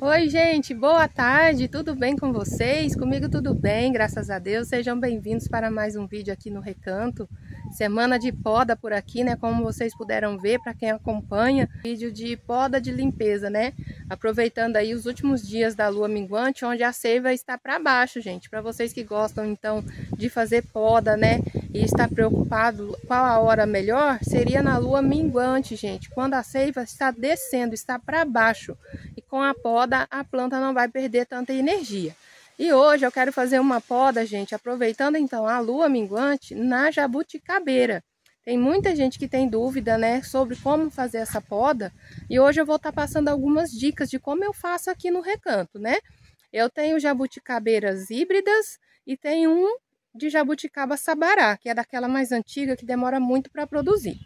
Oi, gente, boa tarde, tudo bem com vocês? Comigo tudo bem, graças a Deus. Sejam bem-vindos para mais um vídeo aqui no Recanto. Semana de poda por aqui, né? Como vocês puderam ver, para quem acompanha, vídeo de poda de limpeza, né? Aproveitando aí os últimos dias da lua minguante, onde a seiva está para baixo, gente. Para vocês que gostam, então, de fazer poda, né? E está preocupado qual a hora melhor, seria na lua minguante, gente. Quando a seiva está descendo, está para baixo. E com a poda, a planta não vai perder tanta energia. E hoje eu quero fazer uma poda, gente, aproveitando então a lua minguante na jabuticabeira. Tem muita gente que tem dúvida, né, sobre como fazer essa poda. E hoje eu vou estar tá passando algumas dicas de como eu faço aqui no recanto, né? Eu tenho jabuticabeiras híbridas e tenho um de jabuticaba sabará, que é daquela mais antiga que demora muito para produzir.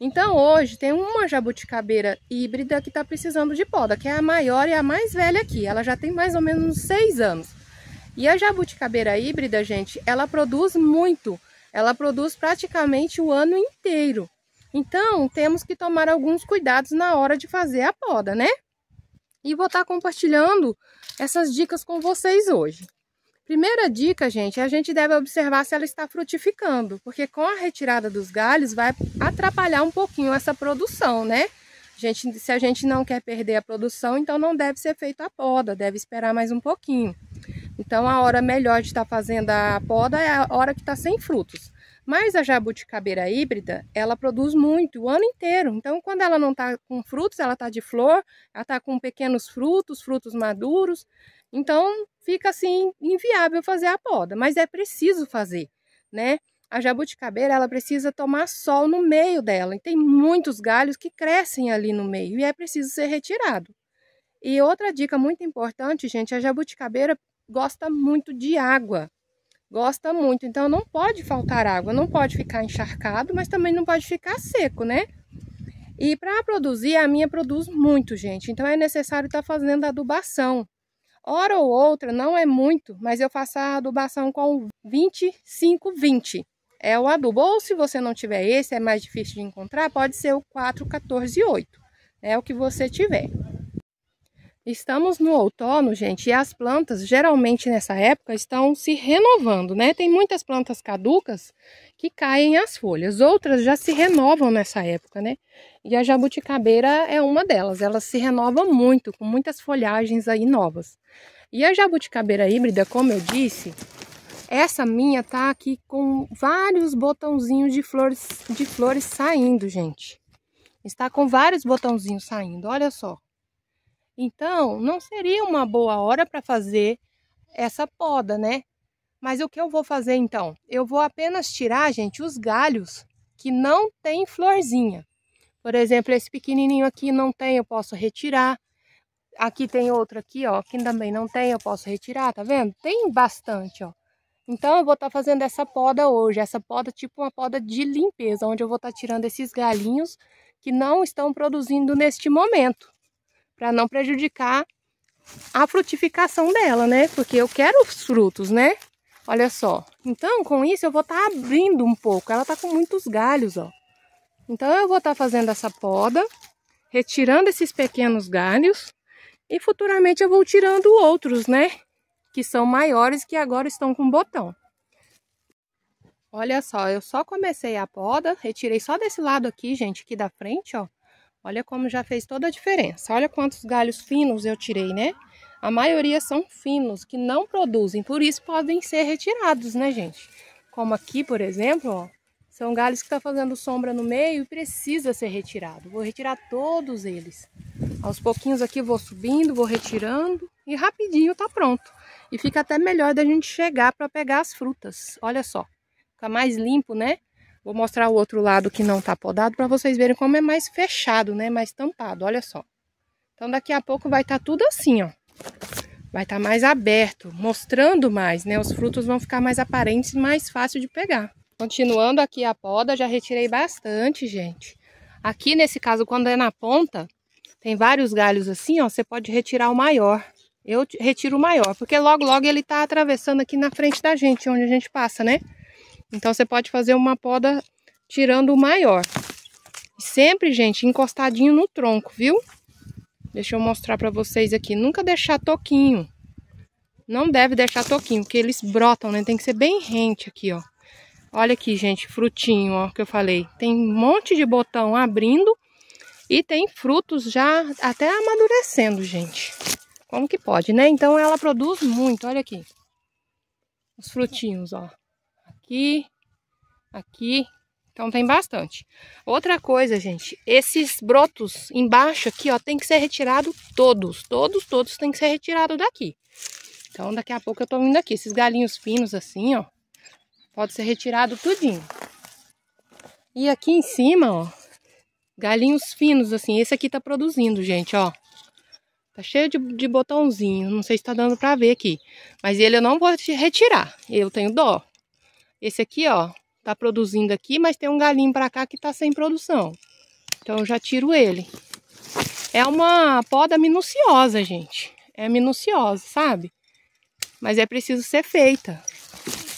Então hoje tem uma jabuticabeira híbrida que está precisando de poda, que é a maior e a mais velha aqui. Ela já tem mais ou menos seis anos. E a jabuticabeira híbrida, gente, ela produz muito. Ela produz praticamente o ano inteiro. Então, temos que tomar alguns cuidados na hora de fazer a poda, né? E vou estar tá compartilhando essas dicas com vocês hoje. Primeira dica, gente, é a gente deve observar se ela está frutificando, porque com a retirada dos galhos vai atrapalhar um pouquinho essa produção, né? Gente, se a gente não quer perder a produção, então não deve ser feita a poda, deve esperar mais um pouquinho. Então a hora melhor de estar tá fazendo a poda é a hora que está sem frutos. Mas a jabuticabeira híbrida, ela produz muito o ano inteiro. Então quando ela não está com frutos, ela está de flor, ela está com pequenos frutos, frutos maduros. Então fica assim inviável fazer a poda, mas é preciso fazer, né? A jabuticabeira, ela precisa tomar sol no meio dela. E tem muitos galhos que crescem ali no meio e é preciso ser retirado. E outra dica muito importante, gente, a jabuticabeira gosta muito de água, gosta muito. Então não pode faltar água, não pode ficar encharcado, mas também não pode ficar seco, né? E para produzir, a minha produz muito, gente. Então é necessário estar tá fazendo adubação. Hora ou outra, não é muito, mas eu faço a adubação com 25-20. É o adubo. Ou se você não tiver esse, é mais difícil de encontrar, pode ser o 4-14-8. É o que você tiver. Estamos no outono, gente, e as plantas geralmente nessa época estão se renovando, né? Tem muitas plantas caducas que caem as folhas, outras já se renovam nessa época, né? E a jabuticabeira é uma delas, ela se renova muito, com muitas folhagens aí novas. E a jabuticabeira híbrida, como eu disse, essa minha tá aqui com vários botãozinhos de flores, de flores saindo, gente. Está com vários botãozinhos saindo, olha só. Então, não seria uma boa hora para fazer essa poda, né? Mas o que eu vou fazer então? Eu vou apenas tirar, gente, os galhos que não tem florzinha. Por exemplo, esse pequenininho aqui não tem, eu posso retirar. Aqui tem outro aqui, ó, que também não tem, eu posso retirar, tá vendo? Tem bastante, ó. Então eu vou estar tá fazendo essa poda hoje, essa poda tipo uma poda de limpeza, onde eu vou estar tá tirando esses galinhos que não estão produzindo neste momento para não prejudicar a frutificação dela, né? Porque eu quero os frutos, né? Olha só. Então, com isso, eu vou estar tá abrindo um pouco. Ela está com muitos galhos, ó. Então, eu vou estar tá fazendo essa poda, retirando esses pequenos galhos. E futuramente eu vou tirando outros, né? Que são maiores, que agora estão com botão. Olha só, eu só comecei a poda, retirei só desse lado aqui, gente, aqui da frente, ó. Olha como já fez toda a diferença. Olha quantos galhos finos eu tirei, né? A maioria são finos, que não produzem, por isso podem ser retirados, né, gente? Como aqui, por exemplo, ó, são galhos que estão tá fazendo sombra no meio e precisa ser retirado. Vou retirar todos eles. Aos pouquinhos aqui vou subindo, vou retirando e rapidinho tá pronto. E fica até melhor da gente chegar para pegar as frutas. Olha só, fica mais limpo, né? Vou mostrar o outro lado que não tá podado para vocês verem como é mais fechado, né? Mais tampado, olha só. Então daqui a pouco vai estar tá tudo assim, ó. Vai estar tá mais aberto, mostrando mais, né? Os frutos vão ficar mais aparentes, mais fácil de pegar. Continuando aqui a poda, já retirei bastante, gente. Aqui nesse caso, quando é na ponta, tem vários galhos assim, ó. Você pode retirar o maior. Eu retiro o maior, porque logo, logo ele tá atravessando aqui na frente da gente, onde a gente passa, né? Então você pode fazer uma poda tirando o maior. Sempre, gente, encostadinho no tronco, viu? Deixa eu mostrar para vocês aqui. Nunca deixar toquinho. Não deve deixar toquinho, porque eles brotam, né? Tem que ser bem rente aqui, ó. Olha aqui, gente, frutinho, ó, que eu falei. Tem um monte de botão abrindo e tem frutos já até amadurecendo, gente. Como que pode, né? Então ela produz muito, olha aqui. Os frutinhos, ó aqui, aqui. Então tem bastante. Outra coisa, gente, esses brotos embaixo aqui, ó, tem que ser retirado todos, todos, todos tem que ser retirado daqui. Então daqui a pouco eu tô vindo aqui, esses galinhos finos assim, ó, pode ser retirado tudinho. E aqui em cima, ó, galinhos finos assim, esse aqui tá produzindo, gente, ó. Tá cheio de, de botãozinho, não sei se tá dando pra ver aqui. Mas ele eu não vou retirar, eu tenho dó. Esse aqui, ó, tá produzindo aqui, mas tem um galinho para cá que tá sem produção. Então eu já tiro ele. É uma poda minuciosa, gente. É minuciosa, sabe? Mas é preciso ser feita.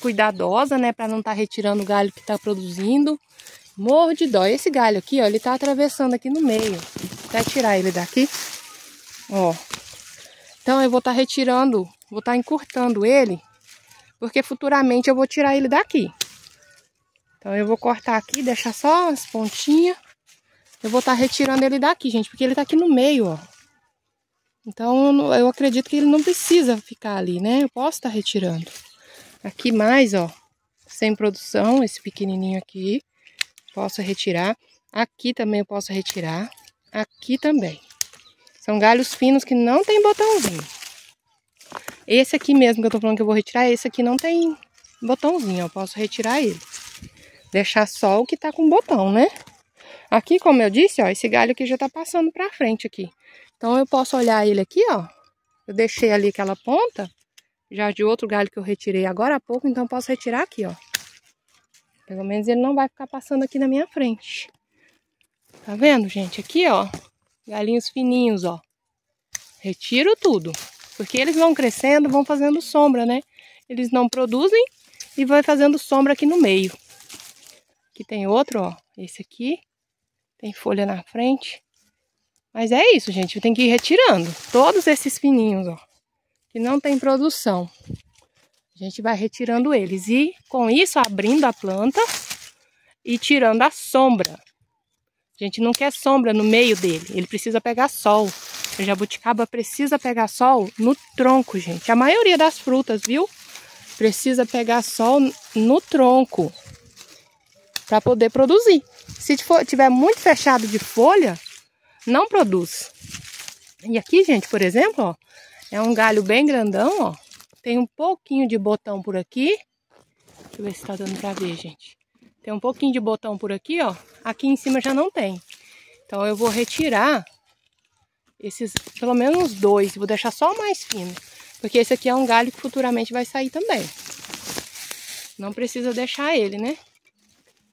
Cuidadosa, né? Para não estar tá retirando o galho que tá produzindo. Morro de dó. Esse galho aqui, ó, ele tá atravessando aqui no meio. Vou até tirar ele daqui. Ó. Então eu vou estar tá retirando, vou estar tá encurtando ele porque futuramente eu vou tirar ele daqui. Então eu vou cortar aqui, deixar só as pontinhas. Eu vou estar tá retirando ele daqui, gente, porque ele tá aqui no meio, ó. Então eu acredito que ele não precisa ficar ali, né? Eu posso estar tá retirando. Aqui mais, ó, sem produção, esse pequenininho aqui. Posso retirar. Aqui também eu posso retirar. Aqui também. São galhos finos que não tem botãozinho. Esse aqui mesmo que eu tô falando que eu vou retirar, esse aqui não tem botãozinho, eu posso retirar ele. Deixar só o que tá com botão, né? Aqui, como eu disse, ó, esse galho aqui já tá passando pra frente aqui. Então eu posso olhar ele aqui, ó. Eu deixei ali aquela ponta, já de outro galho que eu retirei agora há pouco, então eu posso retirar aqui, ó. Pelo menos ele não vai ficar passando aqui na minha frente. Tá vendo, gente? Aqui, ó, galinhos fininhos, ó. Retiro tudo. Porque eles vão crescendo, vão fazendo sombra, né? Eles não produzem e vai fazendo sombra aqui no meio. Aqui tem outro, ó. Esse aqui. Tem folha na frente. Mas é isso, gente. Tem que ir retirando todos esses fininhos, ó. Que não tem produção. A gente vai retirando eles. E com isso, abrindo a planta e tirando a sombra. A gente não quer sombra no meio dele. Ele precisa pegar sol. A jabuticaba precisa pegar sol no tronco, gente. A maioria das frutas, viu? Precisa pegar sol no tronco para poder produzir. Se for, tiver muito fechado de folha, não produz. E aqui, gente, por exemplo, ó, é um galho bem grandão, ó. Tem um pouquinho de botão por aqui. Deixa eu ver se tá dando para ver, gente. Tem um pouquinho de botão por aqui, ó. Aqui em cima já não tem. Então eu vou retirar esses, pelo menos dois. Vou deixar só mais fino. Porque esse aqui é um galho que futuramente vai sair também. Não precisa deixar ele, né?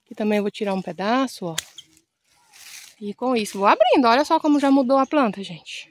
Aqui também vou tirar um pedaço, ó. E com isso, vou abrindo. Olha só como já mudou a planta, gente.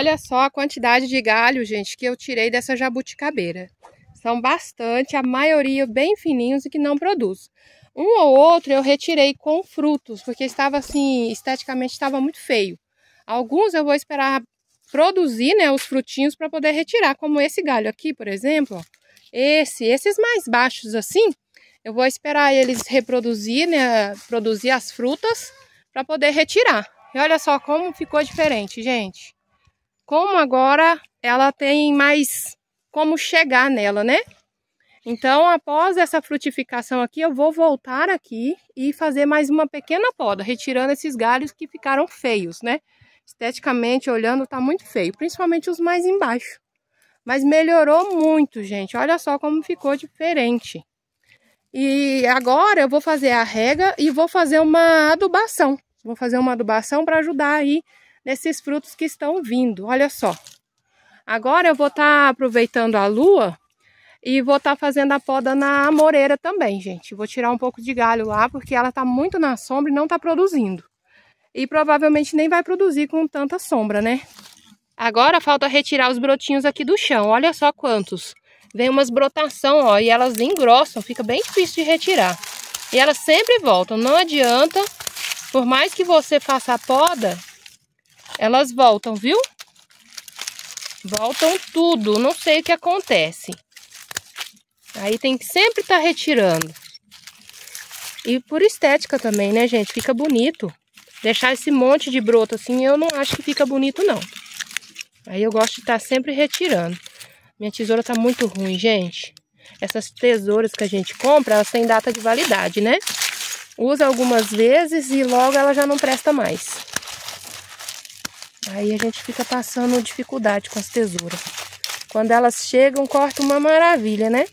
Olha só a quantidade de galho, gente, que eu tirei dessa jabuticabeira. São bastante, a maioria bem fininhos e que não produz. Um ou outro eu retirei com frutos, porque estava assim, esteticamente estava muito feio. Alguns eu vou esperar produzir, né, os frutinhos para poder retirar, como esse galho aqui, por exemplo, ó. Esse, esses mais baixos assim, eu vou esperar eles reproduzir, né, produzir as frutas para poder retirar. E olha só como ficou diferente, gente como agora ela tem mais como chegar nela, né? Então, após essa frutificação aqui, eu vou voltar aqui e fazer mais uma pequena poda, retirando esses galhos que ficaram feios, né? Esteticamente, olhando, tá muito feio, principalmente os mais embaixo. Mas melhorou muito, gente. Olha só como ficou diferente. E agora eu vou fazer a rega e vou fazer uma adubação. Vou fazer uma adubação para ajudar aí desses frutos que estão vindo. Olha só. Agora eu vou estar tá aproveitando a lua e vou estar tá fazendo a poda na moreira também, gente. Vou tirar um pouco de galho lá, porque ela está muito na sombra e não está produzindo. E provavelmente nem vai produzir com tanta sombra, né? Agora falta retirar os brotinhos aqui do chão. Olha só quantos. Vem umas brotação, ó, e elas engrossam, fica bem difícil de retirar. E elas sempre voltam, não adianta. Por mais que você faça a poda, elas voltam, viu? Voltam tudo, não sei o que acontece. Aí tem que sempre estar tá retirando. E por estética também, né, gente? Fica bonito. Deixar esse monte de broto assim, eu não acho que fica bonito, não. Aí eu gosto de estar tá sempre retirando. Minha tesoura tá muito ruim, gente. Essas tesouras que a gente compra, elas têm data de validade, né? Usa algumas vezes e logo ela já não presta mais. Aí a gente fica passando dificuldade com as tesouras. Quando elas chegam, corta uma maravilha, né?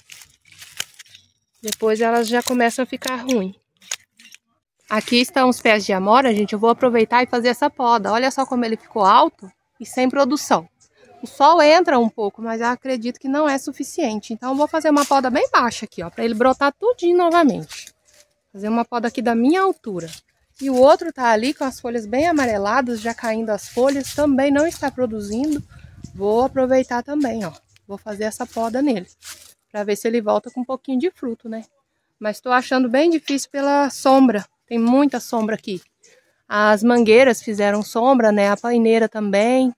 Depois elas já começam a ficar ruim. Aqui estão os pés de amora, gente. Eu vou aproveitar e fazer essa poda. Olha só como ele ficou alto e sem produção. O sol entra um pouco, mas eu acredito que não é suficiente. Então vou fazer uma poda bem baixa aqui, ó, para ele brotar tudinho novamente. Fazer uma poda aqui da minha altura e o outro está ali com as folhas bem amareladas, já caindo as folhas, também não está produzindo. Vou aproveitar também, ó. Vou fazer essa poda nele, para ver se ele volta com um pouquinho de fruto, né? Mas estou achando bem difícil pela sombra, tem muita sombra aqui. As mangueiras fizeram sombra, né? A paineira também.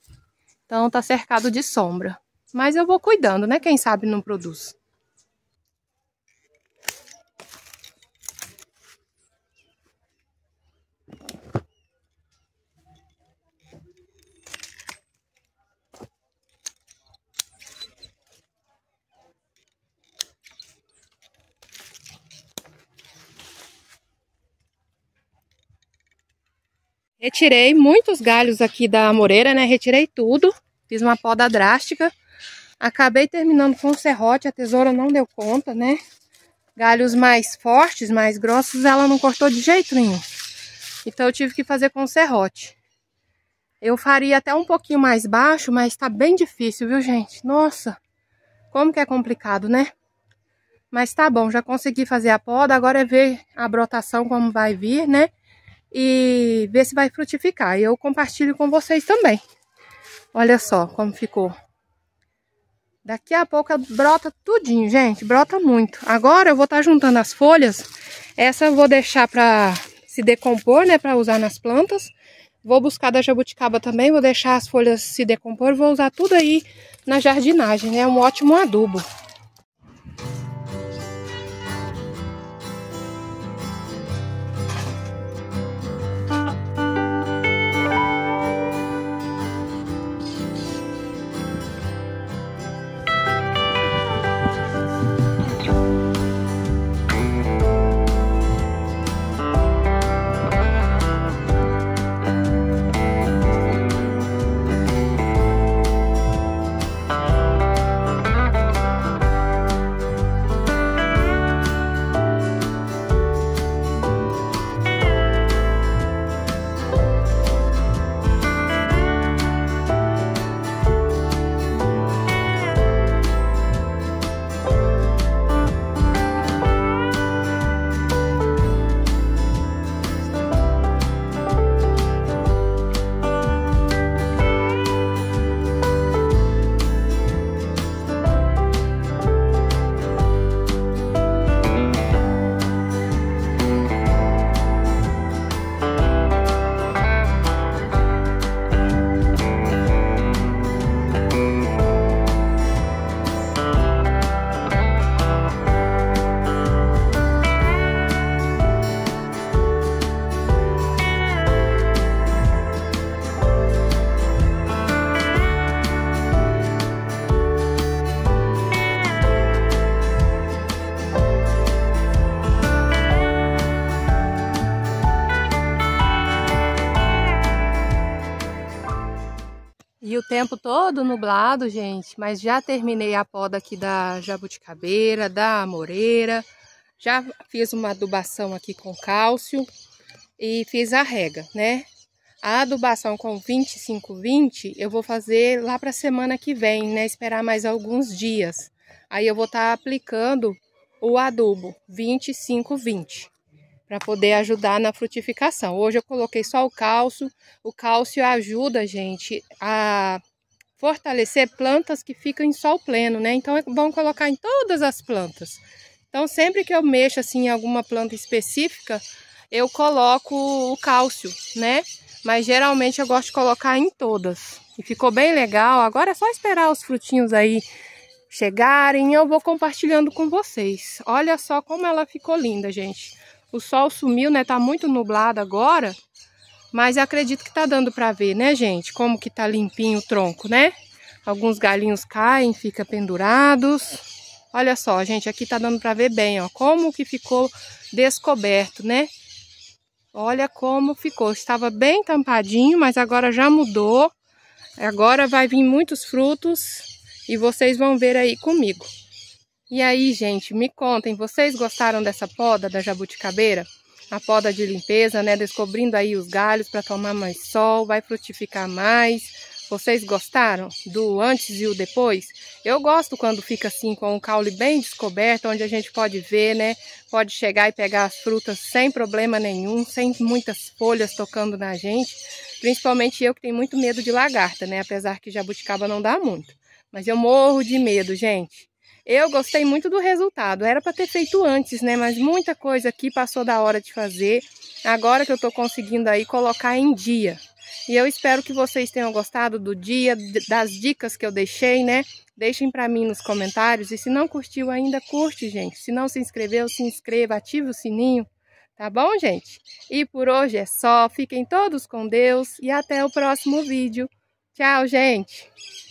Então tá cercado de sombra. Mas eu vou cuidando, né? Quem sabe não produz. Retirei muitos galhos aqui da moreira, né? Retirei tudo, fiz uma poda drástica. Acabei terminando com o serrote, a tesoura não deu conta, né? Galhos mais fortes, mais grossos, ela não cortou de jeito nenhum. Então eu tive que fazer com o serrote. Eu faria até um pouquinho mais baixo, mas tá bem difícil, viu, gente? Nossa, como que é complicado, né? Mas tá bom, já consegui fazer a poda, agora é ver a brotação como vai vir, né? e ver se vai frutificar. E eu compartilho com vocês também. Olha só como ficou. Daqui a pouco brota tudinho, gente. Brota muito. Agora eu vou estar tá juntando as folhas. Essa eu vou deixar para se decompor, né? Para usar nas plantas. Vou buscar da jabuticaba também. Vou deixar as folhas se decompor. Vou usar tudo aí na jardinagem, né? É um ótimo adubo. tempo todo nublado, gente, mas já terminei a poda aqui da jabuticabeira, da amoreira, já fiz uma adubação aqui com cálcio e fiz a rega, né? A adubação com 25-20 eu vou fazer lá para semana que vem, né? Esperar mais alguns dias. Aí eu vou estar tá aplicando o adubo 25-20 para poder ajudar na frutificação. Hoje eu coloquei só o cálcio. O cálcio ajuda, gente, a fortalecer plantas que ficam em sol pleno, né? Então é bom colocar em todas as plantas. Então sempre que eu mexo assim em alguma planta específica, eu coloco o cálcio, né? Mas geralmente eu gosto de colocar em todas. E ficou bem legal. Agora é só esperar os frutinhos aí chegarem eu vou compartilhando com vocês. Olha só como ela ficou linda, gente. O sol sumiu, né? Tá muito nublado agora. Mas acredito que tá dando para ver, né, gente? Como que tá limpinho o tronco, né? Alguns galinhos caem, fica pendurados. Olha só, gente, aqui tá dando para ver bem, ó, como que ficou descoberto, né? Olha como ficou. Estava bem tampadinho, mas agora já mudou. Agora vai vir muitos frutos e vocês vão ver aí comigo. E aí, gente, me contem, vocês gostaram dessa poda da jabuticabeira? a poda de limpeza, né? Descobrindo aí os galhos para tomar mais sol, vai frutificar mais. Vocês gostaram do antes e o depois? Eu gosto quando fica assim com o caule bem descoberto, onde a gente pode ver, né? Pode chegar e pegar as frutas sem problema nenhum, sem muitas folhas tocando na gente. Principalmente eu que tenho muito medo de lagarta, né? Apesar que jabuticaba não dá muito. Mas eu morro de medo, gente. Eu gostei muito do resultado. Era para ter feito antes, né? Mas muita coisa aqui passou da hora de fazer. Agora que eu estou conseguindo aí colocar em dia. E eu espero que vocês tenham gostado do dia, das dicas que eu deixei, né? Deixem para mim nos comentários. E se não curtiu ainda, curte, gente. Se não se inscreveu, se inscreva, ative o sininho. Tá bom, gente? E por hoje é só. Fiquem todos com Deus e até o próximo vídeo. Tchau, gente!